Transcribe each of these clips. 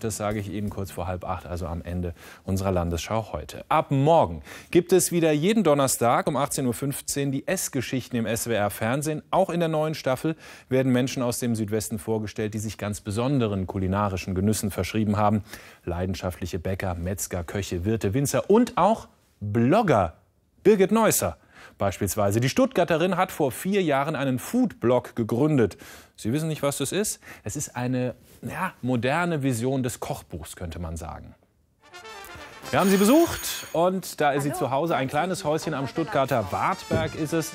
Das sage ich Ihnen kurz vor halb acht, also am Ende unserer Landesschau heute. Ab morgen gibt es wieder jeden Donnerstag um 18.15 Uhr die Essgeschichten im SWR-Fernsehen. Auch in der neuen Staffel werden Menschen aus dem Südwesten vorgestellt, die sich ganz besonderen kulinarischen Genüssen verschrieben haben. Leidenschaftliche Bäcker, Metzger, Köche, Wirte, Winzer und auch Blogger. Birgit Neusser Beispielsweise die Stuttgarterin hat vor vier Jahren einen Foodblog gegründet. Sie wissen nicht, was das ist? Es ist eine ja, moderne Vision des Kochbuchs, könnte man sagen. Wir haben sie besucht und da ist Hallo. sie zu Hause. Ein kleines Häuschen am Stuttgarter Wartberg ist es.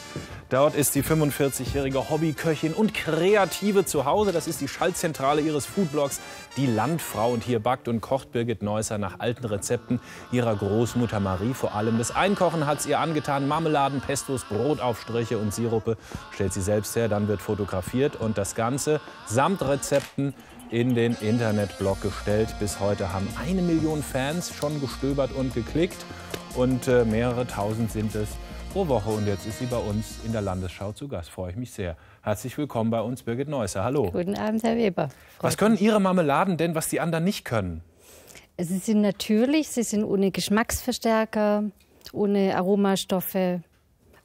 Dort ist die 45-jährige Hobbyköchin und Kreative zu Hause. Das ist die Schaltzentrale ihres Foodblogs, die Landfrau. Und hier backt und kocht Birgit Neusser nach alten Rezepten ihrer Großmutter Marie. Vor allem das Einkochen hat es ihr angetan. Marmeladen, Pestos, Brotaufstriche und Sirupe stellt sie selbst her. Dann wird fotografiert und das Ganze samt Rezepten in den Internetblog gestellt. Bis heute haben eine Million Fans schon gestöbert und geklickt und äh, mehrere tausend sind es, pro Woche. Und jetzt ist sie bei uns in der Landesschau zu Gast. Freue ich mich sehr. Herzlich willkommen bei uns, Birgit Neusser. Hallo. Guten Abend, Herr Weber. Freut was können Ihre Marmeladen denn, was die anderen nicht können? Sie sind natürlich, sie sind ohne Geschmacksverstärker, ohne Aromastoffe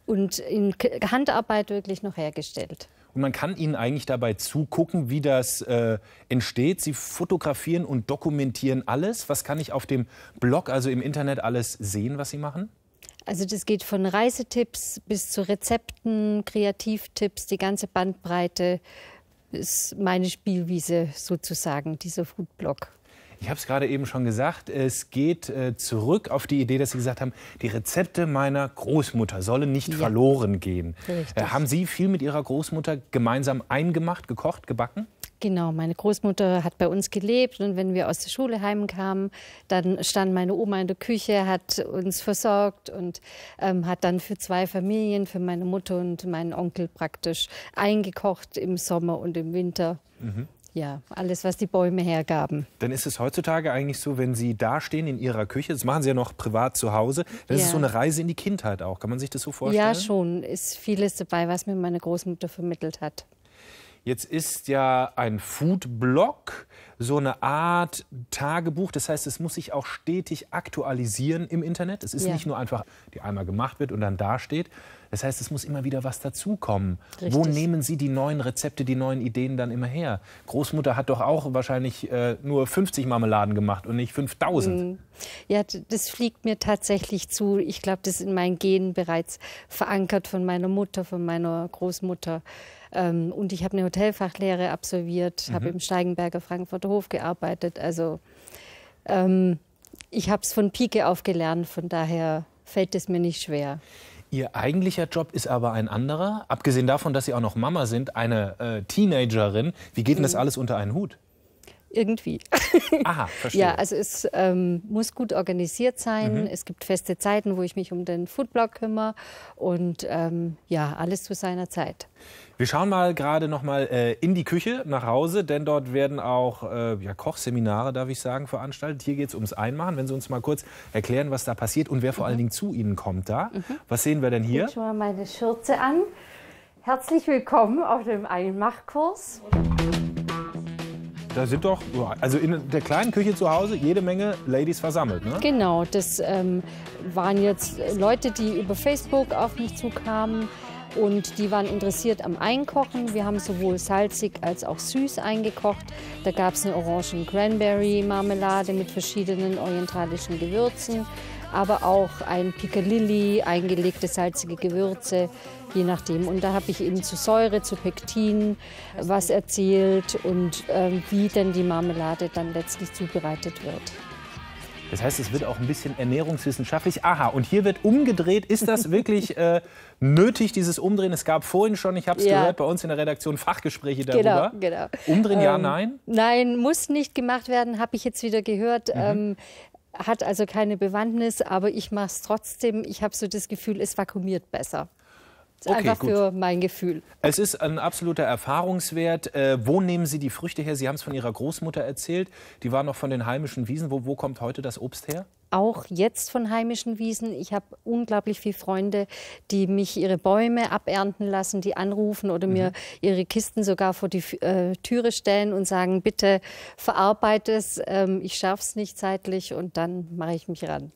und in Handarbeit wirklich noch hergestellt. Und man kann Ihnen eigentlich dabei zugucken, wie das äh, entsteht. Sie fotografieren und dokumentieren alles. Was kann ich auf dem Blog, also im Internet, alles sehen, was Sie machen? Also das geht von Reisetipps bis zu Rezepten, Kreativtipps, die ganze Bandbreite ist meine Spielwiese sozusagen, dieser Foodblog. Ich habe es gerade eben schon gesagt, es geht äh, zurück auf die Idee, dass Sie gesagt haben, die Rezepte meiner Großmutter sollen nicht ja. verloren gehen. Äh, haben Sie viel mit Ihrer Großmutter gemeinsam eingemacht, gekocht, gebacken? Genau, meine Großmutter hat bei uns gelebt und wenn wir aus der Schule heimkamen, dann stand meine Oma in der Küche, hat uns versorgt und ähm, hat dann für zwei Familien, für meine Mutter und meinen Onkel praktisch eingekocht im Sommer und im Winter. Mhm. Ja, alles, was die Bäume hergaben. Dann ist es heutzutage eigentlich so, wenn Sie da stehen in Ihrer Küche, das machen Sie ja noch privat zu Hause, das ja. ist so eine Reise in die Kindheit auch. Kann man sich das so vorstellen? Ja, schon. Ist vieles dabei, was mir meine Großmutter vermittelt hat. Jetzt ist ja ein Foodblog so eine Art Tagebuch. Das heißt, es muss sich auch stetig aktualisieren im Internet. Es ist ja. nicht nur einfach, die einmal gemacht wird und dann dasteht, das heißt, es muss immer wieder was dazukommen. Richtig. Wo nehmen Sie die neuen Rezepte, die neuen Ideen dann immer her? Großmutter hat doch auch wahrscheinlich äh, nur 50 Marmeladen gemacht und nicht 5000. Hm. Ja, das fliegt mir tatsächlich zu. Ich glaube, das ist in meinen Genen bereits verankert von meiner Mutter, von meiner Großmutter. Ähm, und ich habe eine Hotelfachlehre absolviert, mhm. habe im Steigenberger Frankfurter Hof gearbeitet. Also ähm, ich habe es von Pike auf gelernt, von daher fällt es mir nicht schwer. Ihr eigentlicher Job ist aber ein anderer. Abgesehen davon, dass Sie auch noch Mama sind, eine äh, Teenagerin. Wie geht denn das mhm. alles unter einen Hut? irgendwie. Aha, verstehe. ja, also es ähm, muss gut organisiert sein. Mhm. Es gibt feste Zeiten, wo ich mich um den Foodblog kümmere und ähm, ja, alles zu seiner Zeit. Wir schauen mal gerade noch mal äh, in die Küche nach Hause, denn dort werden auch äh, ja, Kochseminare, darf ich sagen, veranstaltet. Hier geht es ums Einmachen. Wenn Sie uns mal kurz erklären, was da passiert und wer vor mhm. allen Dingen zu Ihnen kommt da. Mhm. Was sehen wir denn hier? Ich schaue mal meine Schürze an. Herzlich willkommen auf dem Einmachkurs. Da sind doch, also in der kleinen Küche zu Hause, jede Menge Ladies versammelt, ne? Genau, das ähm, waren jetzt Leute, die über Facebook auf mich zukamen. Und die waren interessiert am Einkochen. Wir haben sowohl salzig als auch süß eingekocht. Da gab es eine Orangen-Cranberry-Marmelade mit verschiedenen orientalischen Gewürzen aber auch ein Piccalilli, eingelegte salzige Gewürze, je nachdem. Und da habe ich eben zu Säure, zu Pektin was erzählt und ähm, wie denn die Marmelade dann letztlich zubereitet wird. Das heißt, es wird auch ein bisschen ernährungswissenschaftlich. Aha, und hier wird umgedreht. Ist das wirklich äh, nötig, dieses Umdrehen? Es gab vorhin schon, ich habe es ja. gehört, bei uns in der Redaktion Fachgespräche darüber. Genau, genau. Umdrehen, ähm, ja, nein? Nein, muss nicht gemacht werden, habe ich jetzt wieder gehört. Mhm. Ähm, hat also keine Bewandtnis, aber ich mache es trotzdem. Ich habe so das Gefühl, es vakuumiert besser. Das Okay, einfach gut. für mein Gefühl. Es ist ein absoluter Erfahrungswert. Äh, wo nehmen Sie die Früchte her? Sie haben es von Ihrer Großmutter erzählt. Die war noch von den heimischen Wiesen. Wo, wo kommt heute das Obst her? auch jetzt von heimischen Wiesen. Ich habe unglaublich viele Freunde, die mich ihre Bäume abernten lassen, die anrufen oder mhm. mir ihre Kisten sogar vor die äh, Türe stellen und sagen, bitte verarbeite es, ähm, ich schaffe es nicht zeitlich und dann mache ich mich ran.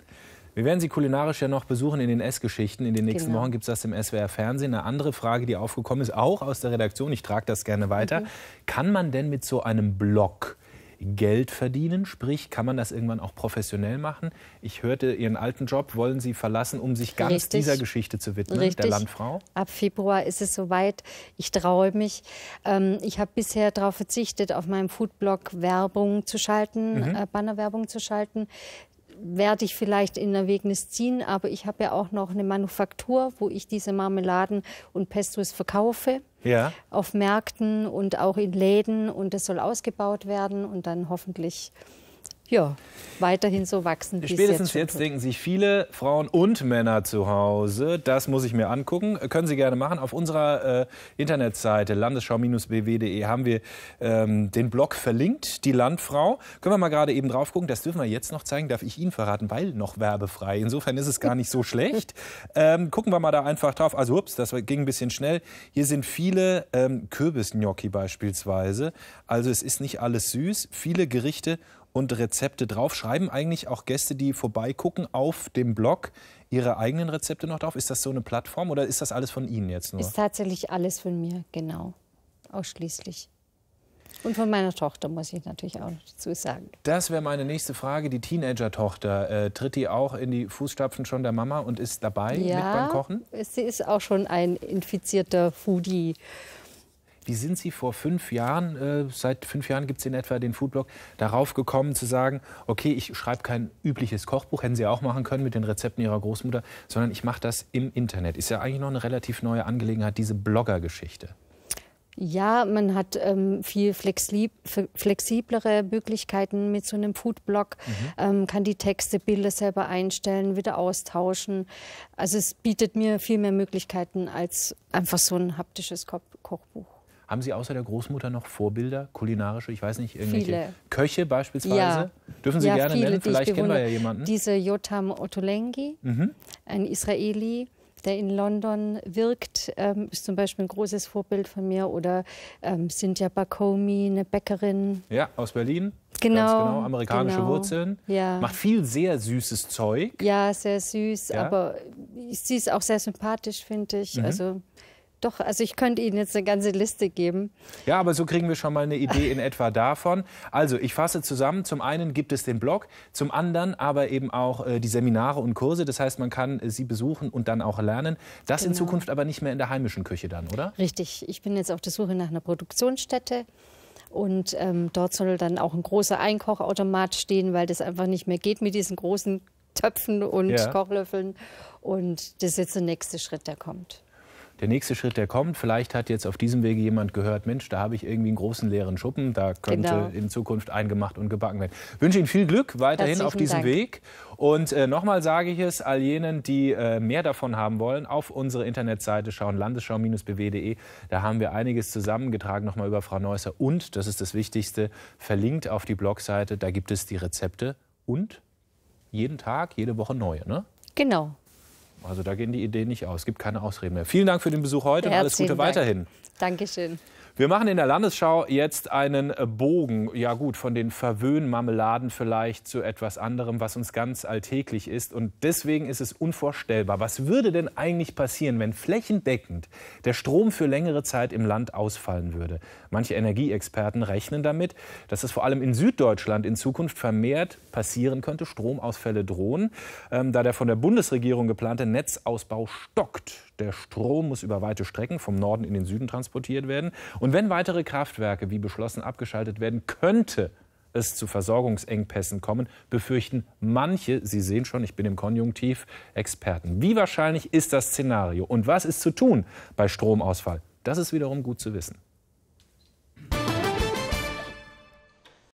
Wir werden Sie kulinarisch ja noch besuchen in den Essgeschichten. In den nächsten genau. Wochen gibt es das im SWR Fernsehen. Eine andere Frage, die aufgekommen ist, auch aus der Redaktion, ich trage das gerne weiter. Mhm. Kann man denn mit so einem Blog Geld verdienen? Sprich, kann man das irgendwann auch professionell machen? Ich hörte, Ihren alten Job wollen Sie verlassen, um sich ganz Richtig. dieser Geschichte zu widmen, Richtig. der Landfrau? Ab Februar ist es soweit. Ich traue mich. Ähm, ich habe bisher darauf verzichtet, auf meinem Foodblog Werbung zu schalten, mhm. äh, Bannerwerbung zu schalten werde ich vielleicht in Erwägnis ziehen, aber ich habe ja auch noch eine Manufaktur, wo ich diese Marmeladen und Pestos verkaufe. Ja. Auf Märkten und auch in Läden und das soll ausgebaut werden und dann hoffentlich ja, weiterhin so wachsen. Spätestens jetzt, jetzt denken sich viele Frauen und Männer zu Hause, das muss ich mir angucken. Können Sie gerne machen. Auf unserer äh, Internetseite landesschau-bw.de haben wir ähm, den Blog verlinkt, die Landfrau. Können wir mal gerade eben drauf gucken. Das dürfen wir jetzt noch zeigen, darf ich Ihnen verraten, weil noch werbefrei. Insofern ist es gar nicht so schlecht. Ähm, gucken wir mal da einfach drauf. Also, ups, das ging ein bisschen schnell. Hier sind viele ähm, Kürbisgnocchi beispielsweise. Also es ist nicht alles süß. Viele Gerichte und Rezepte drauf. Schreiben eigentlich auch Gäste, die vorbeigucken auf dem Blog, ihre eigenen Rezepte noch drauf? Ist das so eine Plattform oder ist das alles von Ihnen jetzt nur? Ist tatsächlich alles von mir, genau. Ausschließlich. Und von meiner Tochter muss ich natürlich auch noch dazu sagen. Das wäre meine nächste Frage. Die Teenager-Tochter, äh, tritt die auch in die Fußstapfen schon der Mama und ist dabei ja, mit beim Kochen? Sie ist auch schon ein infizierter Foodie. Wie sind Sie vor fünf Jahren, äh, seit fünf Jahren gibt es in etwa den Foodblog, darauf gekommen zu sagen, okay, ich schreibe kein übliches Kochbuch, hätten Sie auch machen können mit den Rezepten Ihrer Großmutter, sondern ich mache das im Internet. Ist ja eigentlich noch eine relativ neue Angelegenheit, diese Blogger-Geschichte. Ja, man hat ähm, viel flexiblere Möglichkeiten mit so einem Foodblog, mhm. ähm, kann die Texte, Bilder selber einstellen, wieder austauschen. Also es bietet mir viel mehr Möglichkeiten als einfach so ein haptisches Kochbuch. Haben Sie außer der Großmutter noch Vorbilder, kulinarische, ich weiß nicht, irgendwelche viele. Köche beispielsweise? Ja. Dürfen Sie ja, gerne viele, nennen, vielleicht kennen wir ja jemanden. Diese Jotam Ottolenghi, mhm. ein Israeli, der in London wirkt, ähm, ist zum Beispiel ein großes Vorbild von mir. Oder ähm, Cynthia Bakomi, eine Bäckerin. Ja, aus Berlin. Genau. Ganz genau amerikanische genau. Wurzeln. Ja. Macht viel sehr süßes Zeug. Ja, sehr süß. Ja. Aber sie ist auch sehr sympathisch, finde ich. Mhm. Also doch, also ich könnte Ihnen jetzt eine ganze Liste geben. Ja, aber so kriegen wir schon mal eine Idee in etwa davon. Also ich fasse zusammen, zum einen gibt es den Blog, zum anderen aber eben auch äh, die Seminare und Kurse. Das heißt, man kann äh, sie besuchen und dann auch lernen. Das genau. in Zukunft aber nicht mehr in der heimischen Küche dann, oder? Richtig. Ich bin jetzt auf der Suche nach einer Produktionsstätte. Und ähm, dort soll dann auch ein großer Einkochautomat stehen, weil das einfach nicht mehr geht mit diesen großen Töpfen und ja. Kochlöffeln. Und das ist jetzt der nächste Schritt, der kommt der nächste Schritt, der kommt. Vielleicht hat jetzt auf diesem Wege jemand gehört, Mensch, da habe ich irgendwie einen großen leeren Schuppen, da könnte genau. in Zukunft eingemacht und gebacken werden. Ich wünsche Ihnen viel Glück weiterhin auf diesem Dank. Weg. Und äh, nochmal sage ich es all jenen, die äh, mehr davon haben wollen, auf unsere Internetseite schauen, landesschau-bw.de. Da haben wir einiges zusammengetragen, nochmal über Frau Neusser. Und, das ist das Wichtigste, verlinkt auf die Blogseite, da gibt es die Rezepte und jeden Tag, jede Woche neue. Ne? Genau. Also da gehen die Ideen nicht aus. Es gibt keine Ausreden mehr. Vielen Dank für den Besuch heute Herzlichen und alles Gute Dank. weiterhin. Dankeschön. Wir machen in der Landesschau jetzt einen Bogen, ja gut, von den Verwöhnmarmeladen vielleicht zu etwas anderem, was uns ganz alltäglich ist. Und deswegen ist es unvorstellbar. Was würde denn eigentlich passieren, wenn flächendeckend der Strom für längere Zeit im Land ausfallen würde? Manche Energieexperten rechnen damit, dass es vor allem in Süddeutschland in Zukunft vermehrt passieren könnte. Stromausfälle drohen, ähm, da der von der Bundesregierung geplante Netzausbau stockt. Der Strom muss über weite Strecken vom Norden in den Süden transportiert werden. Und wenn weitere Kraftwerke, wie beschlossen, abgeschaltet werden, könnte es zu Versorgungsengpässen kommen, befürchten manche, Sie sehen schon, ich bin im Konjunktiv, Experten. Wie wahrscheinlich ist das Szenario und was ist zu tun bei Stromausfall? Das ist wiederum gut zu wissen.